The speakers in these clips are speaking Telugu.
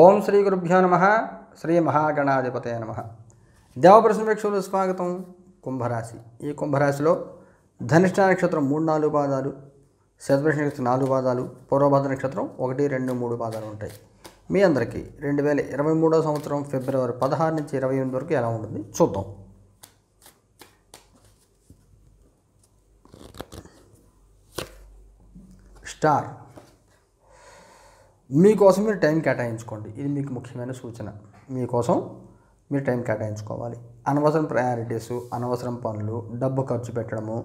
ఓం శ్రీ గురుభ్యో నమ శ్రీ మహాగణాధిపతయ నమ దేవ వీక్షలు స్వాగతం కుంభరాశి ఈ కుంభరాశిలో ధనిష్ట నక్షత్రం మూడు నాలుగు పాదాలు శతభృష నక్షత్రం నాలుగు పాదాలు పూర్వభద్ర నక్షత్రం ఒకటి రెండు మూడు పాదాలు ఉంటాయి మీ అందరికీ రెండు వేల ఇరవై మూడో సంవత్సరం ఫిబ్రవరి పదహారు నుంచి ఇరవై ఎనిమిది వరకు ఎలా ఉంటుంది చూద్దాం స్టార్ మీకోసం మీరు టైం కేటాయించుకోండి ఇది మీకు ముఖ్యమైన సూచన మీకోసం మీరు టైం కేటాయించుకోవాలి అనవసరం ప్రయారిటీస్ అనవసరం పనులు డబ్బు ఖర్చు పెట్టడము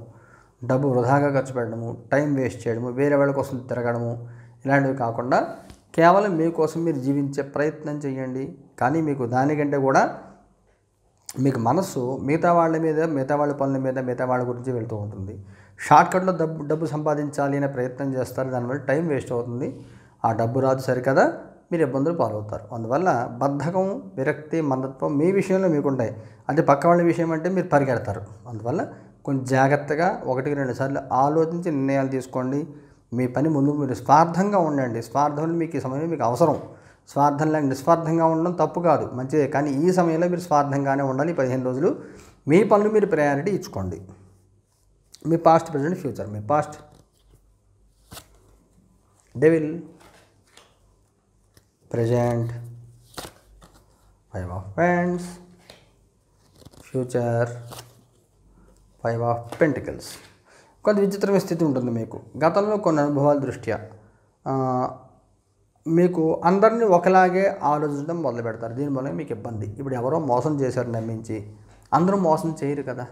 డబ్బు వృధాగా ఖర్చు పెట్టడము టైం వేస్ట్ చేయడము వేరే వాళ్ళ కోసం తిరగడము ఇలాంటివి కాకుండా కేవలం మీకోసం మీరు జీవించే ప్రయత్నం చేయండి కానీ మీకు దానికంటే కూడా మీకు మనస్సు మిగతా వాళ్ళ మీద మిగతా వాళ్ళ పనుల మీద మిగతా వాళ్ళ గురించి వెళ్తూ ఉంటుంది షార్ట్కట్లో డబ్బు డబ్బు సంపాదించాలి అనే ప్రయత్నం చేస్తారు దానివల్ల టైం వేస్ట్ అవుతుంది ఆ డబ్బు రాదు సరికదా మీరు ఇబ్బందులు పాలవుతారు అందువల్ల బద్ధకం విరక్తి మందత్వం మీ విషయంలో మీకు ఉంటాయి అంటే పక్క వాళ్ళ విషయం అంటే మీరు పరిగెడతారు అందువల్ల కొంచెం జాగ్రత్తగా ఒకటికి రెండు సార్లు ఆలోచించి నిర్ణయాలు తీసుకోండి మీ పని ముందు మీరు స్వార్థంగా ఉండండి స్వార్థం మీకు ఈ సమయంలో మీకు అవసరం స్వార్థం లేక నిస్వార్థంగా ఉండడం తప్పు కాదు మంచిదే కానీ ఈ సమయంలో మీరు స్వార్థంగానే ఉండాలి పదిహేను రోజులు మీ పనులు మీరు ప్రయారిటీ ఇచ్చుకోండి మీ పాస్ట్ ప్రజెంట్ ఫ్యూచర్ మీ past devil present five of pents future five of pentacles కొంత విచిత్రమైన స్థితి ఉంటుంది మీకు గతంలో కొన్ని అనుభవాల దృష్ట్యా మీకు అందరినీ ఒకలాగే ఆలోచించడం మొదలు పెడతారు దీనివల్ల మీకు ఇబ్బంది ఇప్పుడు ఎవరో మోసం చేశారు నమ్మించి అందరూ మోసం చేయరు కదా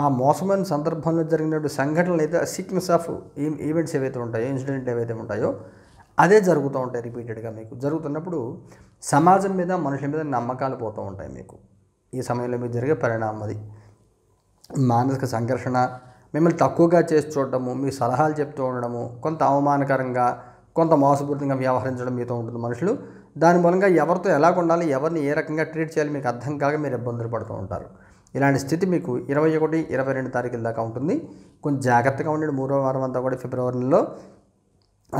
ఆ మోసమైన సందర్భంలో జరిగినటువంటి సంఘటనలు అయితే సీక్వెన్స్ ఆఫ్ ఈవెంట్స్ ఏవైతే ఉంటాయో ఇన్సిడెంట్ ఏవైతే ఉంటాయో అదే జరుగుతూ ఉంటాయి రిపీటెడ్గా మీకు జరుగుతున్నప్పుడు సమాజం మీద మనుషుల మీద నమ్మకాలు పోతూ ఉంటాయి మీకు ఈ సమయంలో మీకు జరిగే పరిణామం అది మానసిక సంఘర్షణ మిమ్మల్ని తక్కువగా చేసి చూడటము మీ సలహాలు చెప్తూ ఉండడము కొంత అవమానకరంగా కొంత మోసపూరితంగా వ్యవహరించడం మీతో ఉంటుంది మనుషులు దాని మూలంగా ఎవరితో ఎలా ఉండాలి ఎవరిని ఏ రకంగా ట్రీట్ చేయాలి మీకు అర్థం కాక మీరు ఇబ్బందులు పడుతూ ఉంటారు ఇలాంటి స్థితి మీకు ఇరవై ఒకటి ఇరవై రెండు తారీఖుల దాకా ఉంటుంది కొంచెం జాగ్రత్తగా ఉండండి మూడో వారం అంతా కూడా ఫిబ్రవరిలో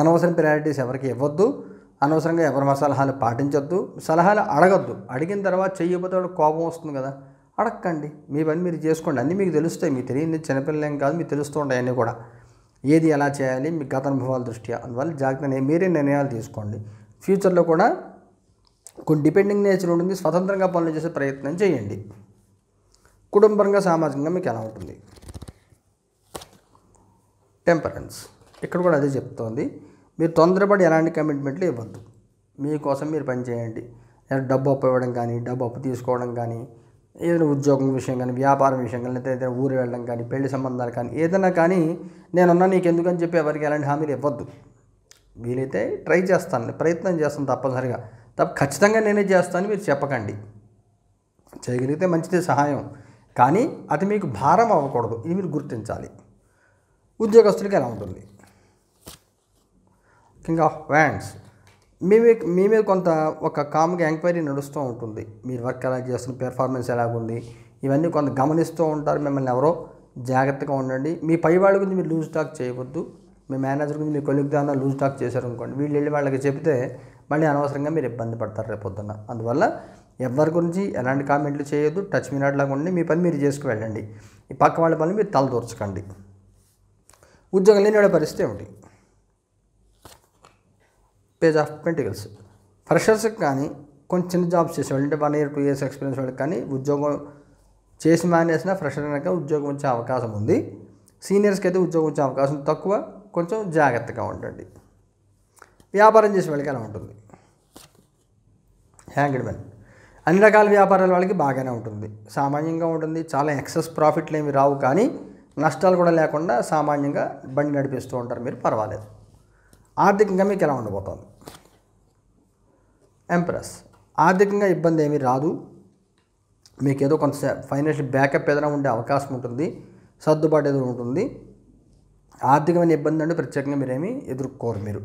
అనవసరం ప్రయారిటీస్ ఎవరికి ఇవ్వద్దు అనవసరంగా ఎవరి మా సలహాలు పాటించొద్దు సలహాలు అడగద్దు అడిగిన తర్వాత చెయ్యకపోతే కోపం వస్తుంది కదా అడగండి మీ పని మీరు చేసుకోండి అన్నీ మీకు తెలుస్తాయి మీకు తెలియని చిన్నపిల్లలేం కాదు మీకు తెలుస్తూ ఉంటాయి అన్నీ కూడా ఏది ఎలా చేయాలి మీ గత అనుభవాల దృష్ట్యా అందువల్ల జాగ్రత్త మీరే నిర్ణయాలు తీసుకోండి ఫ్యూచర్లో కూడా కొన్ని డిపెండింగ్ నేచర్ ఉంటుంది స్వతంత్రంగా పనులు చేసే ప్రయత్నం చేయండి కుటుంబంగా సామాజికంగా మీకు ఎలా ఉంటుంది టెంపరెన్స్ ఇక్కడ కూడా అదే చెప్తోంది మీరు తొందరపడి ఎలాంటి కమిట్మెంట్లు ఇవ్వద్దు మీకోసం మీరు పనిచేయండి డబ్బు అప్పు ఇవ్వడం కానీ డబ్బు అప్పు తీసుకోవడం కానీ ఏదైనా ఉద్యోగం విషయం కానీ వ్యాపారం విషయం కానీ లేదా ఏదైనా ఊరు వెళ్ళడం కానీ పెళ్లి సంబంధాలు కానీ ఏదైనా కానీ నేనున్నా నీకు ఎందుకని చెప్పి ఎవరికి ఎలాంటి హామీలు ఇవ్వద్దు వీలైతే ట్రై చేస్తాను ప్రయత్నం చేస్తాను తప్పనిసరిగా తప్ప ఖచ్చితంగా నేనే చేస్తాను మీరు చెప్పకండి చేయగలిగితే మంచిదే సహాయం కానీ అది మీకు భారం అవ్వకూడదు ఇది మీరు గుర్తించాలి ఉద్యోగస్తులకి ఎలా ఉంటుంది కింగ్ ఆఫ్ వ్యాండ్స్ మీ మీ మీద కొంత ఒక కామ్గా ఎంక్వైరీ నడుస్తూ ఉంటుంది మీరు వర్క్ ఎలా చేస్తున్న పెర్ఫార్మెన్స్ ఎలాగుంది ఇవన్నీ కొంత గమనిస్తూ ఉంటారు మిమ్మల్ని ఎవరో జాగ్రత్తగా ఉండండి మీ పై వాళ్ళ గురించి మీరు లూజ్ టాక్ చేయవద్దు మీ మేనేజర్ గురించి మీ కొలిగ్ దాన్ని లూజ్ టాక్ చేశారు అనుకోండి వీళ్ళు వెళ్ళి వాళ్ళకి చెప్తే మళ్ళీ అనవసరంగా మీరు ఇబ్బంది పడతారు రేపు పొద్దున్న అందువల్ల ఎవరి గురించి ఎలాంటి కామెంట్లు చేయొద్దు టచ్ మీ లాగా ఉండి మీ పని మీరు చేసుకు వెళ్ళండి ఈ పక్క వాళ్ళ పని మీరు తలదూర్చకండి ఉద్యోగం లేని పరిస్థితి ఏమిటి పేజ్ ఆఫ్ పెంటికల్స్ ఫ్రెషర్స్కి కానీ కొంచెం చిన్న జాబ్స్ చేసేవాళ్ళు అంటే one year two years experience వాళ్ళకి కానీ ఉద్యోగం చేసి మానేసిన ఫ్రెషర్ కనుక ఉద్యోగం వచ్చే అవకాశం ఉంది సీనియర్స్కి అయితే ఉద్యోగం వచ్చే అవకాశం తక్కువ కొంచెం జాగ్రత్తగా ఉండండి వ్యాపారం చేసే వాళ్ళకి అలా ఉంటుంది హ్యాంగ్డ్ మెన్ అన్ని రకాల వ్యాపారాల వాళ్ళకి బాగానే ఉంటుంది సామాన్యంగా ఉంటుంది చాలా ఎక్సెస్ ప్రాఫిట్లు ఏమి రావు కానీ నష్టాలు కూడా లేకుండా సామాన్యంగా బండి నడిపిస్తూ ఉంటారు మీరు పర్వాలేదు ఆర్థికంగా మీకు ఎలా ఉండబోతోంది ఎంప్రెస్ ఆర్థికంగా ఇబ్బంది ఏమీ రాదు మీకు ఏదో కొంత ఫైనాన్షియల్ బ్యాకప్ ఏదైనా ఉండే అవకాశం ఉంటుంది సర్దుబాటు ఏదో ఉంటుంది ఆర్థికమైన ఇబ్బంది అంటే ప్రత్యేకంగా మీరేమీ ఎదుర్కోరు మీరు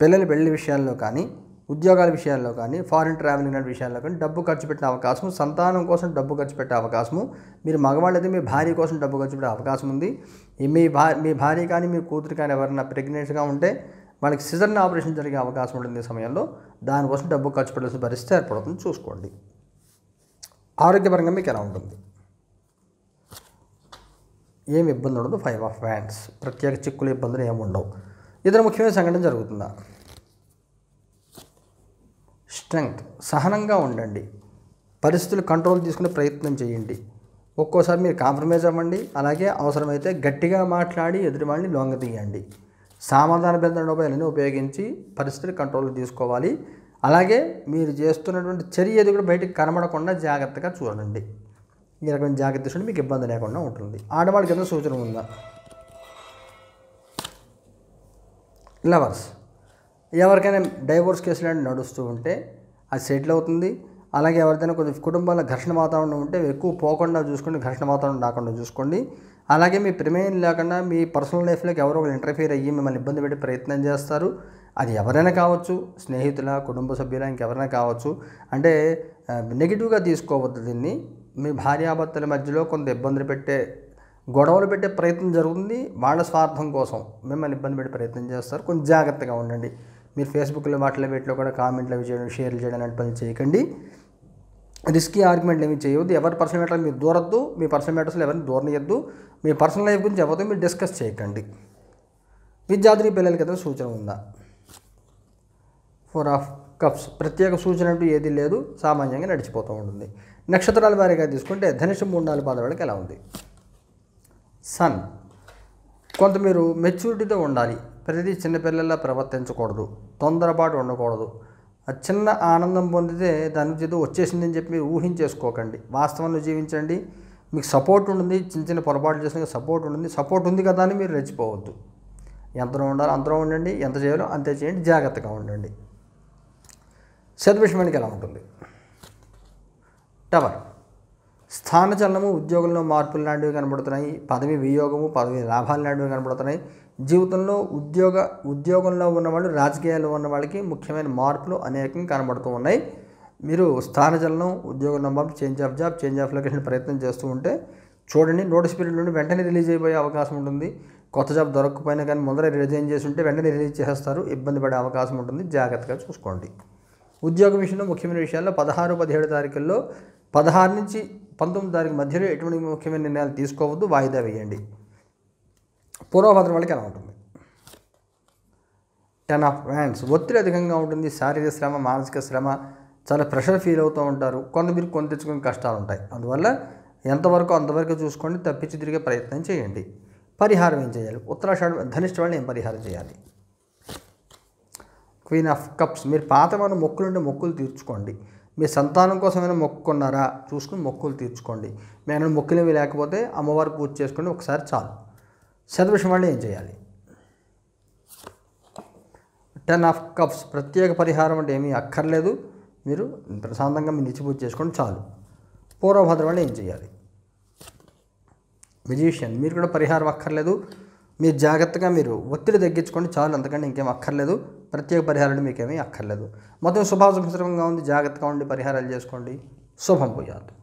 పిల్లల పెళ్లి విషయాల్లో కానీ ఉద్యోగాల విషయాల్లో కానీ ఫారిన్ ట్రావెలింగ్ లాంటి విషయాల్లో కానీ డబ్బు ఖర్చు పెట్టే అవకాశం సంతానం కోసం డబ్బు ఖర్చు పెట్టే అవకాశము మీరు మగవాళ్ళైతే మీ భార్య కోసం డబ్బు ఖర్చు పెట్టే అవకాశం ఉంది మీ భార్య మీ భార్య కానీ మీ కూతురు కానీ ఎవరైనా ప్రెగ్నెంట్గా ఉంటే మనకి సిజర్ని ఆపరేషన్ జరిగే అవకాశం ఉంటుంది సమయంలో దానికోసం డబ్బు ఖర్చు పెట్టాల్సిన పరిస్థితి ఏర్పడుతుంది చూసుకోండి ఆరోగ్యపరంగా మీకు ఎలా ఉంటుంది ఏమి ఇబ్బంది ఉండదు ఫైవ్ ఆఫ్ హ్యాండ్స్ ప్రత్యేక చిక్కులు ఇబ్బందులు ఏమి ఉండవు ఇతర ముఖ్యమైన సంఘటన జరుగుతుందా స్ట్రెంగ్త్ సహనంగా ఉండండి పరిస్థితులు కంట్రోల్ తీసుకునే ప్రయత్నం చేయండి ఒక్కోసారి మీరు కాంప్రమైజ్ అవ్వండి అలాగే అవసరమైతే గట్టిగా మాట్లాడి వాళ్ళని లొంగ తీయండి సమాధాన బెందనోబైల్ని ఉపయోగించి పరిస్థితిని కంట్రోల్ తీసుకోవాలి అలాగే మీరు చేస్తున్నటువంటి చర్య కూడా బయటకు కనబడకుండా జాగ్రత్తగా చూడండి ఈ రకమైన జాగ్రత్త చూడండి మీకు ఇబ్బంది లేకుండా ఉంటుంది ఆడవాళ్ళకి ఏదో సూచన ఉందా లవర్స్ ఎవరికైనా డైవోర్స్ కేసులు అంటే నడుస్తూ ఉంటే అది సెటిల్ అవుతుంది అలాగే ఎవరిదైనా కొంచెం కుటుంబాల ఘర్షణ వాతావరణం ఉంటే ఎక్కువ పోకుండా చూసుకోండి ఘర్షణ వాతావరణం రాకుండా చూసుకోండి అలాగే మీ ప్రమేయం లేకుండా మీ పర్సనల్ లైఫ్లోకి ఎవరో ఒకరు ఇంటర్ఫీర్ అయ్యి మిమ్మల్ని ఇబ్బంది పెట్టే ప్రయత్నం చేస్తారు అది ఎవరైనా కావచ్చు స్నేహితుల కుటుంబ సభ్యుల ఇంకెవరైనా కావచ్చు అంటే నెగిటివ్గా తీసుకోవద్దు దీన్ని మీ భార్యాభర్తల మధ్యలో కొంత ఇబ్బందులు పెట్టే గొడవలు పెట్టే ప్రయత్నం జరుగుతుంది వాళ్ళ స్వార్థం కోసం మిమ్మల్ని ఇబ్బంది పెట్టే ప్రయత్నం చేస్తారు కొంచెం జాగ్రత్తగా ఉండండి మీరు ఫేస్బుక్లో వాటిలో వీటిలో కూడా కామెంట్లు అవి చేయడం షేర్లు చేయడం అనేటువంటి పనులు చేయకండి రిస్కీ ఆర్గ్యుమెంట్లు ఏమి చేయొద్దు ఎవరి పర్సనల్ మ్యాటర్లు మీరు దూరద్దు మీ పర్సనల్ మ్యాటర్స్లో ఎవరిని దూరనియద్దు మీ పర్సనల్ లైఫ్ గురించి ఎవరితో మీరు డిస్కస్ చేయకండి విద్యార్థి పిల్లలకి ఏదైనా సూచన ఉందా ఫోర్ ఆఫ్ కప్స్ ప్రత్యేక సూచన అంటూ ఏది లేదు సామాన్యంగా నడిచిపోతూ ఉంటుంది నక్షత్రాల వారీగా తీసుకుంటే ధనుషం మూడు నాలుగు పాదాల వాళ్ళకి ఎలా ఉంది సన్ కొంత మీరు మెచ్యూరిటీతో ఉండాలి ప్రతిదీ చిన్నపిల్లల్లా ప్రవర్తించకూడదు తొందరపాటు ఉండకూడదు చిన్న ఆనందం పొందితే దాని నుంచి ఏదో వచ్చేసిందని చెప్పి మీరు ఊహించేసుకోకండి వాస్తవంలో జీవించండి మీకు సపోర్ట్ ఉంటుంది చిన్న చిన్న పొరపాట్లు చేసిన సపోర్ట్ ఉంటుంది సపోర్ట్ ఉంది కదా అని మీరు రెచ్చిపోవద్దు ఎంతలో ఉండాలో అంతలో ఉండండి ఎంత చేయాలో అంతే చేయండి జాగ్రత్తగా ఉండండి సద్విషయానికి ఎలా ఉంటుంది టవర్ స్థానచలనము ఉద్యోగంలో మార్పులు లాంటివి కనబడుతున్నాయి పదవి వియోగము పదవి లాభాలు లాంటివి కనబడుతున్నాయి జీవితంలో ఉద్యోగ ఉద్యోగంలో ఉన్నవాళ్ళు రాజకీయాల్లో ఉన్న వాళ్ళకి ముఖ్యమైన మార్పులు అనేకం కనబడుతూ ఉన్నాయి మీరు స్థానజలం ఉద్యోగ number change of job change of location ప్రయత్నం చేస్తూ ఉంటే చూడండి నోటీస్ పీరియడ్ నుండి వెంటనే రిలీజ్ అయిపోయే అవకాశం ఉంటుంది కొత్త జాబ్ దొరకకపోయినా కానీ ముందర రిజైన్ చేసి ఉంటే వెంటనే రిలీజ్ చేస్తారు ఇబ్బంది పడే అవకాశం ఉంటుంది జాగ్రత్తగా చూసుకోండి ఉద్యోగ విషయంలో ముఖ్యమైన విషయాల్లో పదహారు పదిహేడు తారీఖుల్లో పదహారు నుంచి పంతొమ్మిది తారీఖు మధ్యలో ఎటువంటి ముఖ్యమైన నిర్ణయాలు తీసుకోవద్దు వాయిదా వేయండి పూర్వభద్రం వాళ్ళకి ఎలా ఉంటుంది టెన్ ఆఫ్ హ్యాండ్స్ ఒత్తిడి అధికంగా ఉంటుంది శారీరక శ్రమ మానసిక శ్రమ చాలా ప్రెషర్ ఫీల్ అవుతూ ఉంటారు కొంత మీరు కొని తెచ్చుకునే కష్టాలు ఉంటాయి అందువల్ల ఎంతవరకు అంతవరకు చూసుకోండి తప్పించి తిరిగే ప్రయత్నం చేయండి పరిహారం ఏం చేయాలి ఉత్తరాషాఢ ధనిష్ట వాళ్ళని ఏం పరిహారం చేయాలి క్వీన్ ఆఫ్ కప్స్ మీరు పాతమైన మొక్కులుంటే మొక్కులు తీర్చుకోండి మీ సంతానం కోసమైనా మొక్కుకున్నారా చూసుకుని మొక్కులు తీర్చుకోండి మేము మొక్కులు లేకపోతే అమ్మవారు పూజ చేసుకోండి ఒకసారి చాలు శతభిషం వాళ్ళు ఏం చేయాలి టెన్ ఆఫ్ కప్స్ ప్రత్యేక పరిహారం అంటే ఏమీ అక్కర్లేదు మీరు ప్రశాంతంగా మీరు నిచ్చిపూజ చేసుకోండి చాలు పూర్వభద్రం వాళ్ళు ఏం చేయాలి మెజిషియన్ మీరు కూడా పరిహారం అక్కర్లేదు మీరు జాగ్రత్తగా మీరు ఒత్తిడి తగ్గించుకోండి చాలు అంతకంటే ఇంకేం అక్కర్లేదు ప్రత్యేక పరిహారాలు మీకేమీ అక్కర్లేదు మొత్తం శుభాశుభ్రంగా ఉంది జాగ్రత్తగా ఉండి పరిహారాలు చేసుకోండి శుభం పోయాదు